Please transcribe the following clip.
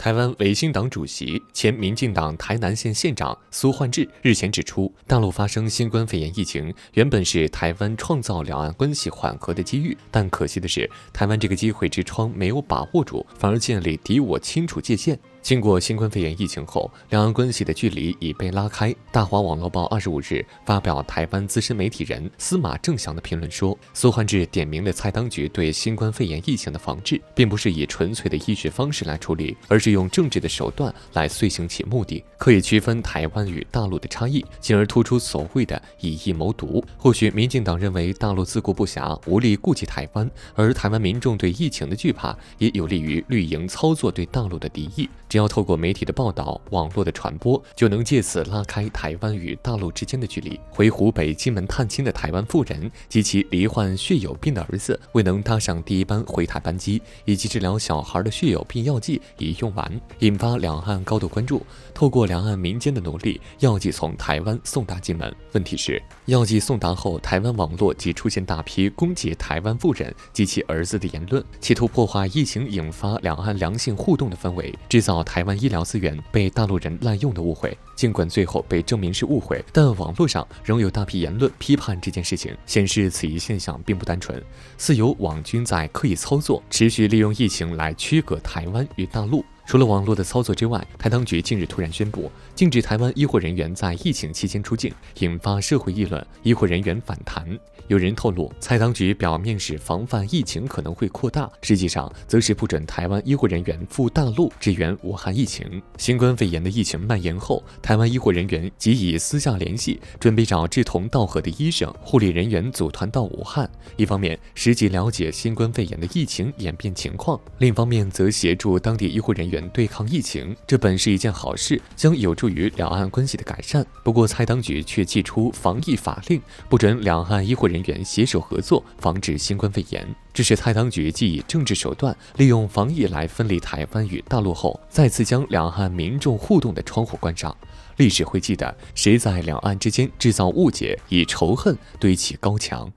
台湾维新党主席、前民进党台南县县长苏焕智日前指出，大陆发生新冠肺炎疫情，原本是台湾创造两岸关系缓和的机遇，但可惜的是，台湾这个机会之窗没有把握住，反而建立敌我清楚界限。经过新冠肺炎疫情后，两岸关系的距离已被拉开。大华网络报二十五日发表台湾资深媒体人司马正祥的评论说，苏焕智点名了蔡当局对新冠肺炎疫情的防治，并不是以纯粹的医学方式来处理，而是用政治的手段来遂行其目的，可以区分台湾与大陆的差异，进而突出所谓的以疫谋独。或许民进党认为大陆自顾不暇，无力顾及台湾，而台湾民众对疫情的惧怕，也有利于绿营操作对大陆的敌意。只要透过媒体的报道、网络的传播，就能借此拉开台湾与大陆之间的距离。回湖北荆门探亲的台湾妇人及其罹患血友病的儿子未能搭上第一班回台班机，以及治疗小孩的血友病药剂已用完，引发两岸高度关注。透过两岸民间的努力，药剂从台湾送达荆门。问题是，药剂送达后，台湾网络即出现大批攻击台湾妇人及其儿子的言论，企图破坏疫情引发两岸良性互动的氛围，制造。台湾医疗资源被大陆人滥用的误会，尽管最后被证明是误会，但网络上仍有大批言论批判这件事情，显示此一现象并不单纯，似有网军在刻意操作，持续利用疫情来区隔台湾与大陆。除了网络的操作之外，台当局近日突然宣布禁止台湾医护人员在疫情期间出境，引发社会议论。医护人员反弹，有人透露，蔡当局表面是防范疫情可能会扩大，实际上则是不准台湾医护人员赴大陆支援武汉疫情。新冠肺炎的疫情蔓延后，台湾医护人员即已私下联系，准备找志同道合的医生、护理人员组团到武汉，一方面实际了解新冠肺炎的疫情演变情况，另一方面则协助当地医护人员。对抗疫情，这本是一件好事，将有助于两岸关系的改善。不过，蔡当局却祭出防疫法令，不准两岸医护人员携手合作，防止新冠肺炎。这是蔡当局既以政治手段利用防疫来分离台湾与大陆后，再次将两岸民众互动的窗户关上。历史会记得谁在两岸之间制造误解，以仇恨堆起高墙。